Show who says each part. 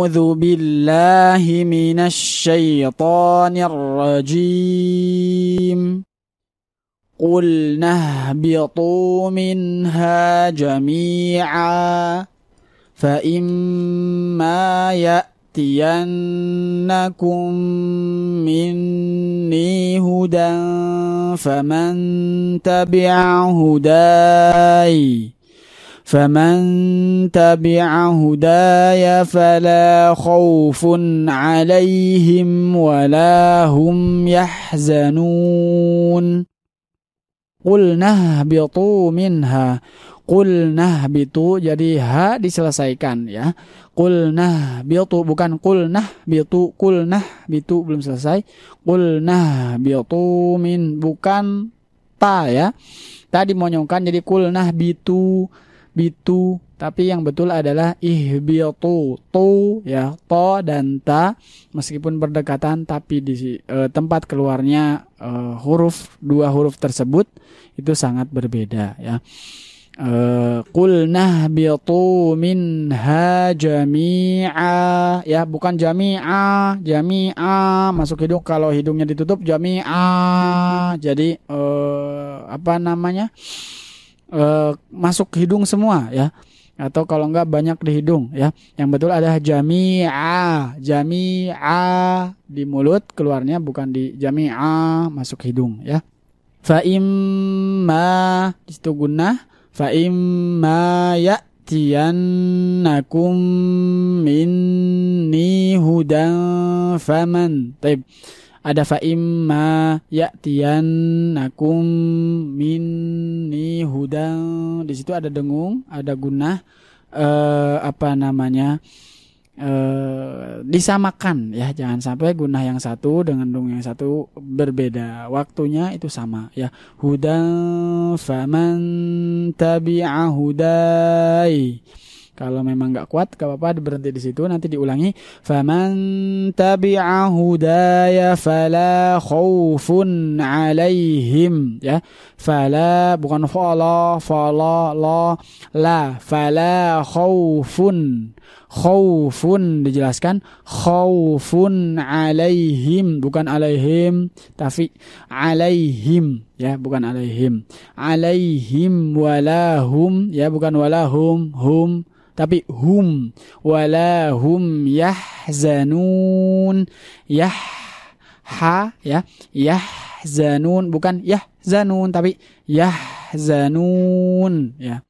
Speaker 1: أعوذ بالله من الشيطان الرجيم قلنا اهبطوا منها جميعا فإما يأتينكم مني هدى فمن تبع هداي فمن تبع هداي فلا خوف عليهم ولا هم يحزنون قلنا اهبطوا منها قulnah bitu jadi diselesaikan ya qulnah bitu bukan qulnah bitu qulnah bitu belum selesai qulnah bitu min bukan ta ya tadi monyongkan jadi qulnah bitu bitu tapi yang betul adalah ihbiatu tu ya to dan ta meskipun berdekatan tapi di e, tempat keluarnya e, huruf dua huruf tersebut itu sangat berbeda ya e, eh, biatu nahbitu minha jami'a ya bukan jami'a jami'a masuk hidung kalau hidungnya ditutup jami'a jadi apa namanya uh, masuk hidung semua ya atau kalau enggak banyak di hidung ya. Yang betul ada jami'a, jami'a di mulut keluarnya bukan di jami'a masuk hidung ya. Fa imma di situ guna fa imma ya'tiyannakum minni hudan faman. Baik ada fa imma min minni hudang. di situ ada dengung ada gunah eh, apa namanya eh, disamakan ya jangan sampai gunah yang satu dengan dengung yang satu berbeda waktunya itu sama ya Hudang faman tabi'a hudai kalau memang nggak kuat, gak apa-apa berhenti di situ. Nanti diulangi. Faman tabi'a hudaya fala khaufun alaihim. Ya. Fala bukan fala, fala, la, Fala khaufun khaufun dijelaskan khaufun alaihim bukan alaihim tapi alaihim ya bukan alaihim alaihim walahum ya bukan walahum hum tapi hum walahum yahzanun yah ha ya yahzanun bukan yahzanun tapi yahzanun ya